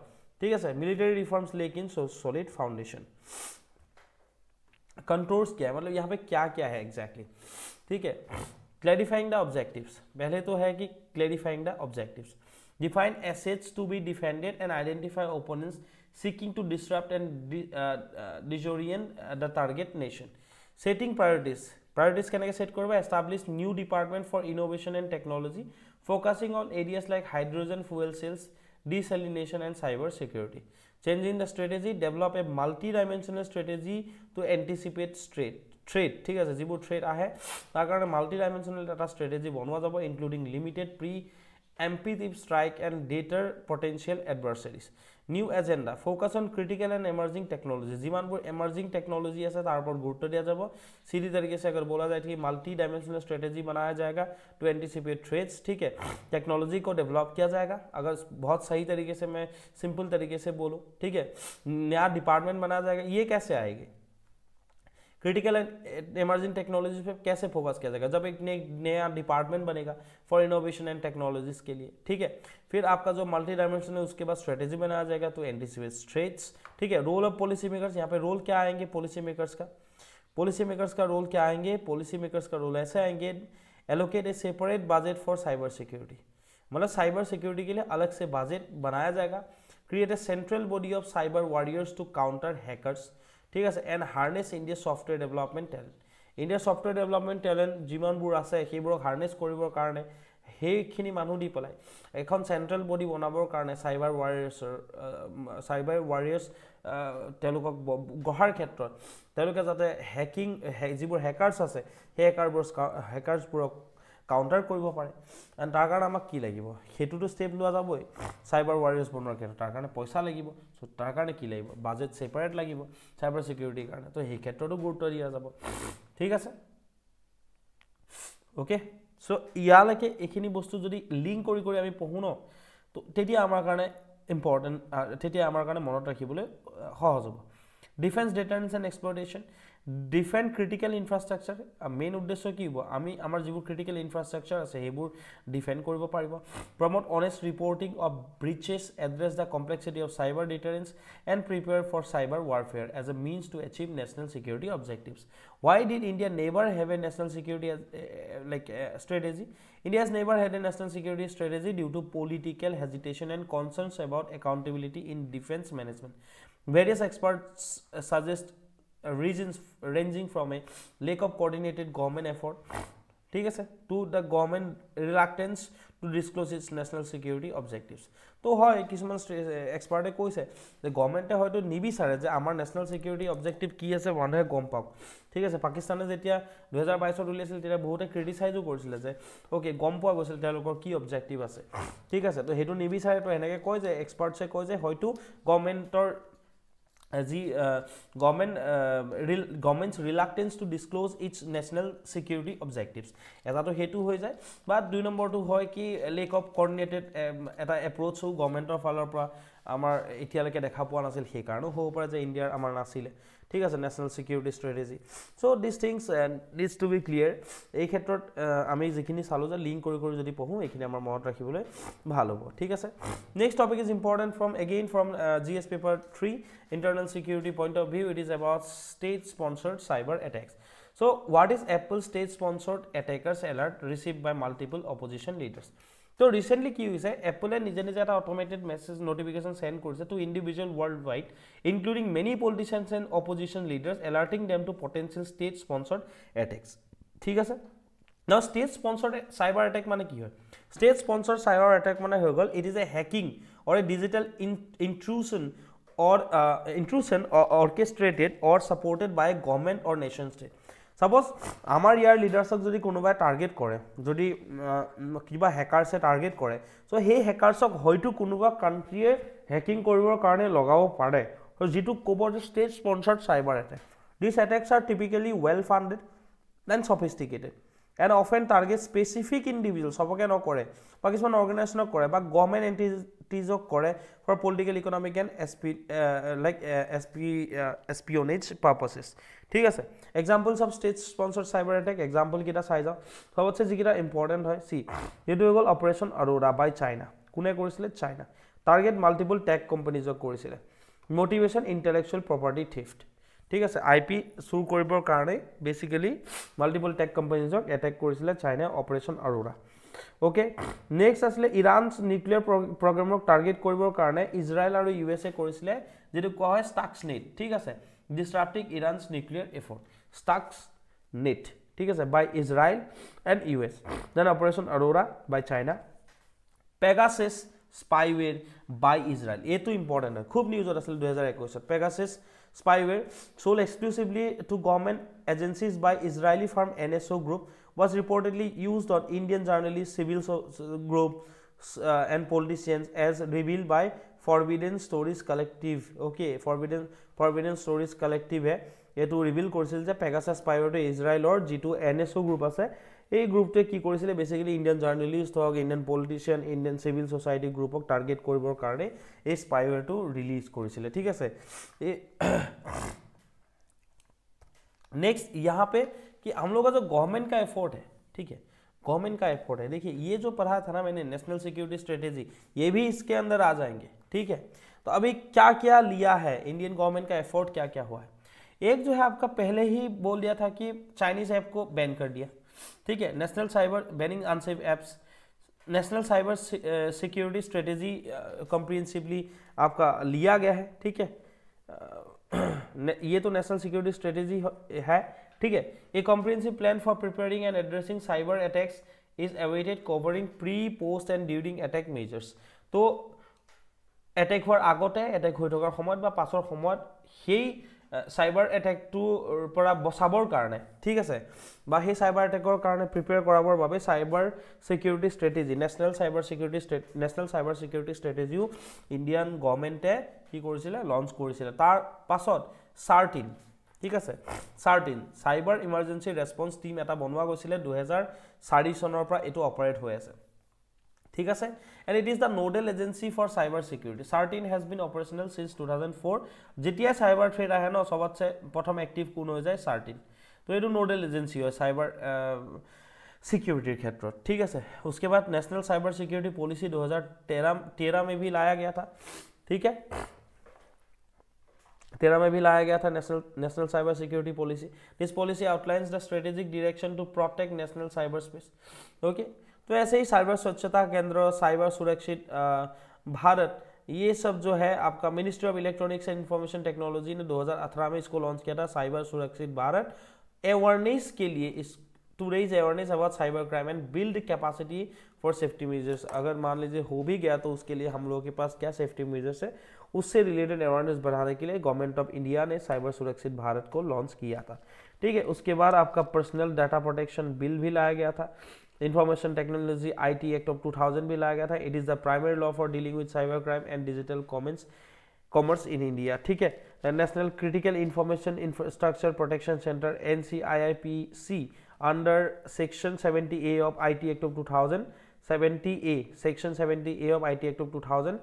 ठीक है military reforms लेकिन सो solid foundation controls क्या है मतलब यहाँ पे क्या क्या है एग्जैक्टली exactly? ठीक है Clarifying the objectives. पहले तो है कि clarifying the objectives define assets to be defended and seeking to disrupt and uh, uh, disorient uh, the target nation setting priorities priorities can be set by establish new department for innovation and technology focusing on areas like hydrogen fuel cells desalination and cyber security changing the strategy develop a multidimensional strategy to anticipate threat threat ठीक है जीव trade आए तरह multi dimensional strategy बनवा जा including limited preemptive strike and deter potential adversaries new agenda focus on critical and emerging technology जीव emerging technology है तार ऊपर गुरुत्व दिया जाए सीधी तरीके से अगर बोला जाए कि माल्टी डायमेंशनल स्ट्रेटेजी बनाया जाएगा टू एंटीसिपेट ट्रेड्स ठीक है टेक्नोलॉजी को डेवलप किया जाएगा अगर बहुत सही तरीके से मैं सिंपल तरीके से बोलूँ ठीक है नया डिपार्टमेंट बनाया जाएगा ये कैसे आएगी क्रिटिकल एंड इमरजिंग टेक्नोलॉजी पे कैसे फोकस किया जाएगा जब एक नया डिपार्टमेंट बनेगा फॉर इनोवेशन एंड टेक्नोलॉजीज के लिए ठीक है फिर आपका जो मल्टी डायमेंशन है उसके बाद स्ट्रेटेजी बनाया जाएगा तो एंटीसिपेट स्ट्रेट्स ठीक है रोल ऑफ पॉलिसी मेकर्स यहाँ पे रोल क्या आएंगे पॉलिसी मेकर्स का पॉलिसी मेकर्स का रोल क्या आएंगे पॉलिसी मेकर्स का रोल ऐसे आएंगे allocate a separate budget for cyber security मतलब साइबर सिक्योरिटी के लिए अलग से बजट बनाया जाएगा create a central body of cyber warriors to counter hackers ঠিক আছে and harness India software development talent India software development talent যিমানবোৰ আছে সেইবোৰক হাৰ্নেছ কৰিবৰ কাৰণে সেইখিনি মানুহ দি পেলাই এখন চেণ্ট্ৰেল বডি বনাবৰ কাৰণে চাইবাৰ ৱাৰিয়াৰ্ছৰ চাইবাৰ ৱাৰিয়াৰ্ছ তেওঁলোকক গঢ়াৰ ক্ষেত্ৰত তেওঁলোকে যাতে হেকিং যিবোৰ হেকাৰ্ছ আছে সেই হেকাৰবোৰ হেকাৰ্ছবোৰক কাউণ্টাৰ কৰিব পাৰে এণ্ড তাৰ কাৰণে আমাক কি লাগিব সেইটোতো ষ্টেপ লোৱা যাবই চাইবাৰ ৱাৰিয়াৰ্ছ বনোৱাৰ ক্ষেত্ৰত তাৰ কাৰণে পইচা লাগিব চ' তাৰ কাৰণে কি লাগিব বাজেট ছেপাৰেট লাগিব চাইবাৰ চিকিউৰিটিৰ কাৰণে ত' সেই ক্ষেত্ৰতো গুৰুত্ব দিয়া যাব ঠিক আছে অ'কে চ' ইয়ালৈকে এইখিনি বস্তু যদি লিংক কৰি কৰি আমি পঢ়োঁ ন ত' তেতিয়া আমাৰ কাৰণে ইম্পৰ্টেণ্ট তেতিয়া আমাৰ কাৰণে মনত ৰাখিবলৈ সহজ হ'ব defence deterrence and exploitation different critical infrastructure main উদ্দেশ্য কি হ'ব আমি আমাৰ যিবোৰ ক্ৰিটিকেল ইনফ্ৰাষ্ট্ৰাকচাৰ আছে সেইবোৰ ডিফেণ্ড কৰিব পাৰিব promote honest reporting of breaches address the complexity of cyber deterrence and prepare for cyber warfare as a means to achieve national security objectives why did india never have a national security eh, eh, like eh, strategy india has never had a national security strategy due to political hesitation and concerns about accountability in defense management various experts suggest regions ranging from a lack of coordinated government effort to the government reluctance to disclose its national security objectives. So, some experts have said that government has not been aware of our national security objectives. Okay, Pakistan has criticized in 2022 that they have criticized that the objective is not aware of it. Okay, so experts have said that the government has not been aware of it. যি government government's reluctance to disclose its national security objectives এটাটো সেইটো হৈ যায় বা দুই নম্বৰটো হয় কি লেক অফ কৰ্ডিনেটেড এটা এপ্ৰ'চো গভমেণ্টৰ ফালৰ পৰা আমাৰ এতিয়ালৈকে দেখা পোৱা নাছিল সেইকাৰণেও হ'ব পাৰে যে ইণ্ডিয়াৰ আমাৰ নাছিলে ঠিক আছে national security strategy so' this things and needs to be clear এই ক্ষেত্ৰত আমি যিখিনি চালোঁ যে লিংক কৰি কৰি যদি পঢ়োঁ এইখিনি আমাৰ মনত ৰাখিবলৈ ভাল হ'ব ঠিক আছে next topic is important from again from G S paper three internal security point of view it is about state sponsored cyber attacks so' what is Apple state sponsored attackers alert receive by multiple opposition leaders তো recently কি হৈছে এপলে নিজে নিজে এটা automated message notification send কৰিছে to individual worldwide including many politicians and opposition leaders alerting them to potential state sponsored এটেক্স ঠিক আছে ন ষ্টেট স্পন্সৰ্ড চাইবাৰ এটেক মানে কি হয় ষ্টেট স্পন্সৰ্ড চাইবাৰ এটেক মানে হৈ গ'ল it is a hacking or a digital intrusion or uh, intrusion or orchestrated or supported by a government or nation state চাপ'জ আমাৰ ইয়াৰ লিডাৰছক যদি কোনোবাই টাৰ্গেট কৰে যদি কিবা হেকাৰছে টাৰ্গেট কৰে চ' সেই হেকাৰছক হয়তো কোনোবা কাণ্ট্ৰীয়ে হেকিং কৰিবৰ কাৰণে লগাব পাৰে চ' যিটো ক'ব যে state sponsored cyber attack this attacks are typically well funded and sophisticated and often target specific individual চবকে নকৰে বা কিছুমান অৰ্গেনাইজেশ্যনক কৰে বা গভমেণ্ট এণ্টিটিজক কৰে for political economic and ESP like S P espionage purposes ঠিক আছে examples of state sponsor cyber attack এক্সাম্পলকেইটা চাই যাওঁ চবতছে যিকেইটা ইম্পৰ্টেণ্ট হয় চি সেইটো হৈ গ'ল অপাৰেশ্যন আৰোৰা বাই চাইনা কোনে কৰিছিলে চাইনা টাৰ্গেট মাল্টিপল টেক কোম্পানীজক কৰিছিলে মটিভেশ্যন ইণ্টেলেকচুৱেল প্ৰপাৰ্টি থিফ্ট ঠিক আছে আই পি চুৰ কৰিবৰ কাৰণে বেচিকেলি মাল্টিপল টেক কোম্পানীজক এটেক কৰিছিলে চাইনাই অপাৰেশ্যন আৰোৰা অ'কে নেক্সট আছিলে ইৰাণছ নিউক্লিয়াৰ প্ৰগ্ৰেমক টাৰ্গেট কৰিবৰ কাৰণে ইজৰাইল আৰু ইউ এছ এ কৰিছিলে যিটো কোৱা হয় ষ্টাক্স নেট ঠিক আছে disruptive Iran's nuclear effort Stuxnet ঠিক আছে by Israel and U S then operation Aurora by China Pegasus spyware by Israel এইটো ইম্পৰ্টেণ্ট হয় খুব নিউজত আছিলে দুহেজাৰ একৈছত পেগাছেছ spyware sold exclusively to government agencies by Israeli firm NSO Group was reportedly used on Indian journalists, civil so group uh, and politicians as revealed by Forbidden Stories Collective. Okay, Forbidden Forbidden Stories Collective. Hai. ये तो reveal कर पेगा spyware तो Israel और जी N S O group आसे এই group তে কি কৰিছিল বেসিক্যালি ইন্ডিয়ান জার্নালিস্ট হক Indian politician Indian civil society গ্রুপক টার্গেট কৰিবৰ কাৰণে এই স্পাইওৰটো ৰিলিজ কৰিছিল ঠিক আছে নেক্সট ইয়াহে পে কি হাম লোগা জো গভার্নমেন্ট কা এফর্ট হ্য ঠিক হ গভার্নমেন্ট কা এফর্ট হ্য দেখিয়ে ইয়ে জো পড়া থা না মেনে ন্যাশনাল সিকিউরিটি স্ট্র্যাটেজি ইয়ে ভি ইসকে আন্দর আ জায়েঙ্গে ঠিক হ তো আবি কিয়া কিয়া লিয়া হ ইন্ডিয়ান গভার্নমেন্ট কা এফর্ট কিয়া কিয়া হুয়া এক জো হ আপনার पहिले ही बोल दिया था कि चाइनीस অ্যাপ কো ব্যান कर दिया ठीक है national cyber banning unsafe apps national cyber security strategy comprehensively आपका लिया गया है ठीक है ये तो नेशनल सिक्योरिटी स्ट्रेटेजी है ठीक है a comprehensive plan for preparing and addressing cyber attacks is awaited covering pre post and during attack measures तो এটেক हर आगते এটেক হৈ থকাৰ সময়ত বা চাইবাৰ এটেকটোৰ পৰা বচাবৰ কাৰণে ঠিক আছে বা সেই চাইবাৰ এটেকৰ কাৰণে প্ৰিপেয়াৰ কৰাবৰ বাবে cyber security strategy national cyber security strategy national cyber security ষ্ট্ৰেটেজিও ইণ্ডিয়ান গভৰ্ণমেণ্টে কি কৰিছিলে লঞ্চ কৰিছিলে তাৰ পাছত চাৰ্টিন ঠিক আছে CERT In cyber emergency response team এটা বনোৱা গৈছিলে দুহেজাৰ চাৰি চনৰ পৰা এইটো অপাৰেট হৈ আছে ठीक है and it is the nodal agency for cyber security CERT In has been operational since two thousand four जैसे सबर थ्रेड आए न सबत प्रथम एक्टिव कौन हो जाए सार्टिन तो यह नोडल एजेंसी है सबर सिक्योरिटर क्षेत्र ठीक है उसके बाद नेशनल सबर सिक्यूरिटी पॉलिसी दो हजार तेरह तेरह में भी लाया गया था ठीक है तेरह में भी लाया गया था national national cyber security policy this policy outlines the strategic direction to protect national cyberspace okay तो ऐसे ही साइबर स्वच्छता केंद्र साइबर सुरक्षित भारत ये सब जो है आपका ministry of electronics and information technology ने 2018 में इसको लॉन्च किया था साइबर सुरक्षित भारत अवेयरनेस के लिए is to raise awareness about cyber crime and build capacity for safety measures अगर मान लीजिए हो भी गया तो उसके लिए हम लोगों के पास क्या सेफ्टी मेजर्स है उससे रिलेटेड अवेयरनेस बढ़ाने के लिए गवर्नमेंट ऑफ इंडिया ने साइबर सुरक्षित भारत को लॉन्च किया था ठीक है उसके बाद आपका पर्सनल डाटा प्रोटेक्शन बिल भी लाया गया था information technology I T act of two thousand भी लाया गया था it is the primary law for dealing with cyber crime and digital commerce commerce in India ठीक है national critical information infrastructure protection centre N C I I P C under section seventy A of I T act of two thousand seventy A section seventy A of I T act of two thousand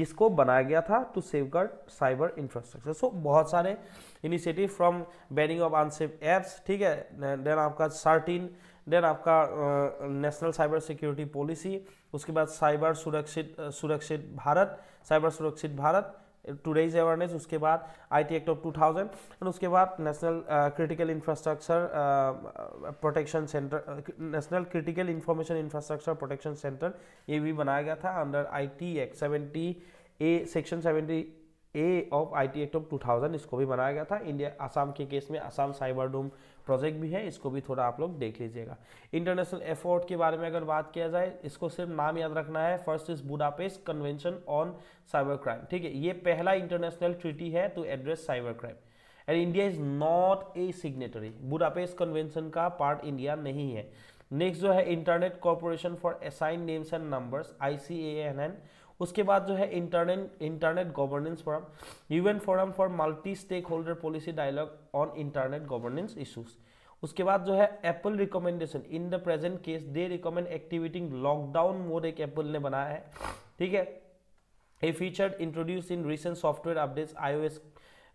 इसको बनाया गया था to safeguard cyber infrastructure so बहुत सारे initiative from banning of unsafe apps ठीक है then आपका CERT-In then आपका नेशनल साइबर सिक्योरिटी पॉलिसी उसके बाद साइबर सुरक्षित सुरक्षित भारत साइबर सुरक्षित भारत डेज अवेयरनेस उसके बाद आईटी एक्ट ऑफ 2000 एंड उसके बाद national critical infrastructure protection centre national critical information infrastructure protection centre ये भी बनाया गया था under IT act seventy A section seventy A of IT act of 2000 इसको भी बनाया गया था इंडिया आसाम के केस में आसाम साइबर डोम प्रोजेक्ट भी है इसको भी थोड़ा आप लोग देख लीजिएगा इंटरनेशनल एफोर्ट के बारे में अगर बात किया जाए इसको सिर्फ नाम याद रखना है first is Budapest convention on cyber crime ठीक है ये पहला इंटरनेशनल ट्रीटी है to address cyber crime and India is not a signatory Budapest convention का पार्ट इंडिया नहीं है नेक्स्ट जो है internet corporation for assign names and numbers I C A N N उसके बाद जो है internet internet governance forum UN forum for multi stakeholder policy dialogue on internet governance issues उसके बाद जो है Apple recommendation in the present case they recommend activating lockdown mode एक Apple ने बनाया है ठीक है a feature introduce in recent software updates iOS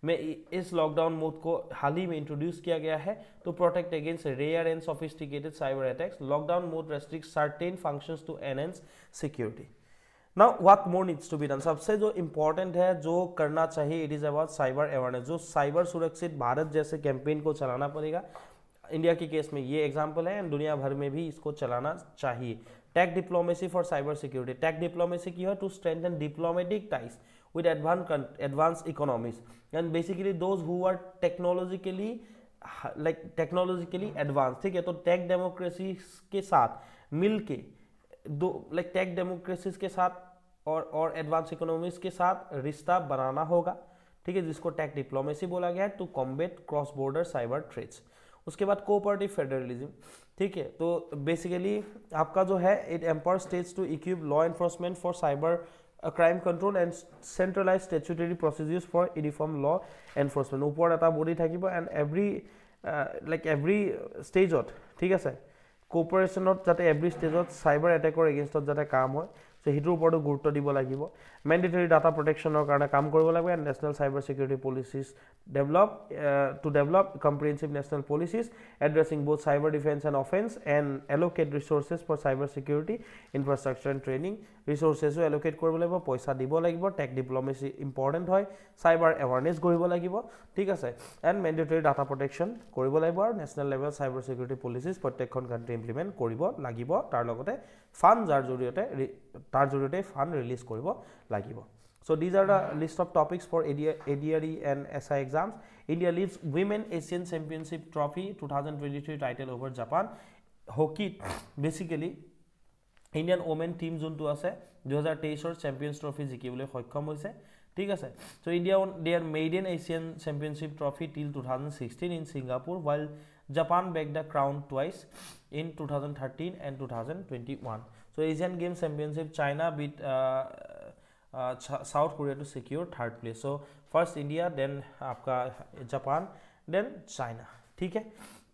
में इस लॉकडाउन मोड को हाल ही में इंट्रोड्यूस किया गया है to protect against rare and sophisticated cyber attacks lockdown mode restrict certain functions to enhance security ना what more needs to be done सबसे जो इम्पोर्टेंट है जो करना चाहिए it is about cyber awareness जो साइबर सुरक्षित भारत जैसे कैंपेन को चलाना पड़ेगा इंडिया के केस में ये एग्जाम्पल है एंड दुनिया भर में भी इसको चलाना चाहिए tech diplomacy for cyber security tech diplomacy की है to strengthen diplomatic ties with advance economies and basically those who are technologically like technologically advance ठीक है तो टेक डेमोक्रेसी के साथ मिल के दो लाइक टेक डेमोक्रेसीज के साथ और और एडवांस इकोनॉमीज के साथ रिश्ता बनाना होगा ठीक है जिसको टेक डिप्लोमेसी बोला गया है to combat cross border cyber threats उसके बाद कोऑपरेटिव फेडरलिज्म ठीक है तो बेसिकली आपका जो है it empower states to equip law enforcement for cyber crime control and centralize statutory procedures for uniform law enforcement ऊपर এটা body and every like every stage ठीक है কোপাৰেশ্যনত যাতে এভৰি ষ্টেজত চাইবাৰ এটেকৰ এগেইনষ্টত যাতে কাম হয় চ' সেইটোৰ ওপৰতো গুৰুত্ব দিব লাগিব মেণ্ডেটৰী ডাটা প্ৰটেকশ্যনৰ কাৰণে কাম কৰিব লাগিব and national cyber security policies develop to develop comprehensive national policies addressing both cyber defence and offence and allocate resources for cyber security infrastructure and training ৰিচোৰ্চেছো এলোকেট কৰিব লাগিব পইচা দিব লাগিব টেক ডিপ্ল'মেচি ইম্পৰ্টেণ্ট হয় চাইবাৰ এৱাৰনেছ গঢ়িব লাগিব ঠিক আছে এণ্ড মেণ্ডেটৰী ডাটা প্ৰটেকশ্যন কৰিব লাগিব আৰু national level cyber security policies প্ৰত্যেকখন কাণ্ট্ৰি ইমপ্লিমেণ্ট কৰিব লাগিব তাৰ লগতে ফাণ্ড যাৰ জৰিয়তে তাৰ জৰিয়তে ফাণ্ড ৰিলিজ কৰিব লাগিব so' these are the list of topics for এডিয়া ADRE and S I exams India lifts women Asian championship trophy two thousand twenty three title over Japan হকীত বেচিকেলি ইণ্ডিয়ান ৱমেন টীম যোনটো আছে দুহেজাৰ তেইছৰ champions trophy জিকিবলৈ সক্ষম হৈছে ঠিক আছে so' India they are made in Asian championship trophy till two thousand sixteen in Singapore while Japan bag the crown twice in two thousand thirteen and two thousand twenty one so' Asian game championship China beat South Korea to secure third place so first India then आपका Japan then China ठीक है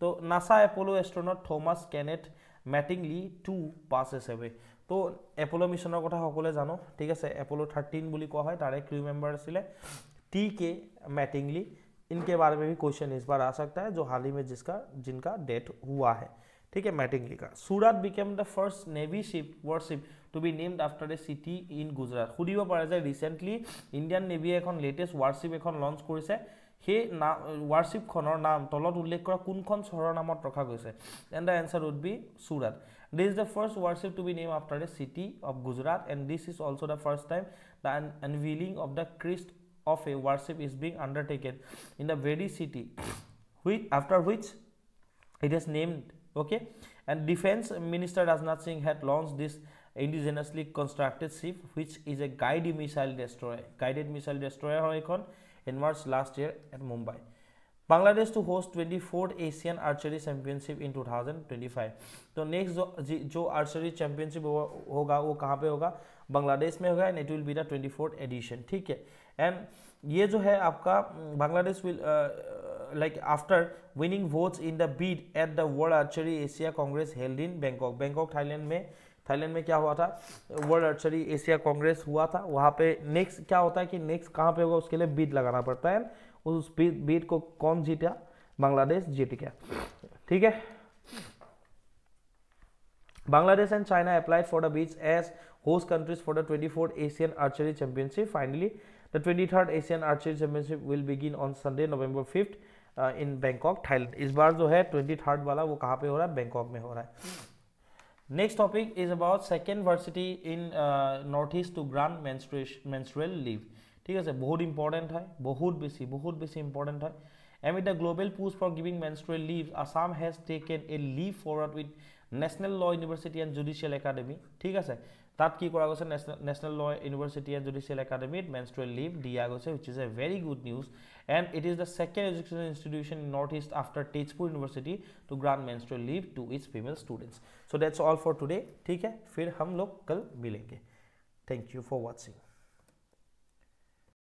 तो NASA Apollo astronaut Thomas Kenneth Mattingly to pass away তো Apollo' মিছনৰ কথা সকলোৱে জানো ঠিক আছে এপ'ল' থাৰ্টিন বুলি কোৱা হয় তাৰে ক্ৰিউ মেম্বাৰ আছিলে টি কে মেটিংলি ইনকে বাৰে মে ভি क्वेश्चन इस बार आ सकता है जो हाल ही में जिसका जिनका डेथ हुआ है ठीक है मैटिंगली का Surat became the first navy ship warship to be named after a city in Gujarat সুধিব পাৰে যে ৰিচেণ্টলি ইণ্ডিয়ান নেভীয়ে এখন লেটেষ্ট ৱাৰশ্বিপ এখন লঞ্চ কৰিছে সেই নাম ৱাৰশ্বিপখনৰ নাম তলত উল্লেখ কৰা কোনখন চহৰৰ নামত ৰখা গৈছে and the answer would be Surat this is the first warship to be name after the city of Gujarat and this is also' the first time the unveiling of the crest of a warship is being undertaken in the very city with after which it is named okay and defence minister Rajnath Singh had launch this indigenously constructed ship which is a guided missile destroyer guided missile destroyer হয় এখন in March last year at Mumbai Bangladesh to host 24th Asian Archery Championship in 2025 तो next जो जो archery championship होगा वो कहाँ पे होगा बांग्लादेश में होगा and it will be the 24th edition ठीक है एंड ये जो है आपका Bangladesh will like after winning votes in the bid at the World Archery Asia Congress held in Bangkok, Bangkok, Thailand में थाईलैंड में क्या हुआ था वर्ल्ड आर्चरी एशिया कांग्रेस हुआ था वहाँ पे नेक्स्ट क्या होता है कि नेक्स्ट कहाँ पे होगा उसके लिए बीट लगाना पड़ता है उस बीट बीट को कौन जीता बांग्लादेश जीत गया ठीक है Bangladesh and China applied for the bid as host countries for the twenty Asian archery championship finally the twenty third Asian archery championship will begin on Sunday 5th fifth in Bangkok Thailand इस बार जो है third वाला वो कहाँ पे हो रहा है बैंकॉक में हो रहा है Next topic is about second varsity in uh, northeast to grant menstrual leave. ঠিক আছে বহুত ইম্পৰ্টেণ্ট হয় বহুত বেছি বহুত বেছি ইম্পৰ্টেণ্ট হয় amid the global push for giving menstrual leave Assam has taken a leap forward with national law university and judicial academy ঠিক আছে তাত কি কৰা গৈছে নেশ্যনেল ল ইউনিভাৰ্চিটি এণ্ড জুডিচিয়েল একাডেমীত মেনষ্ট্ৰুৱেল লিভ দিয়া গৈছে which is a very good news and it is the second education institution in north east after Tezpur university to grant menstrual leave to its female students so that's all for today ठीक है फिर हम लोग कल मिलेंगे thank you for watching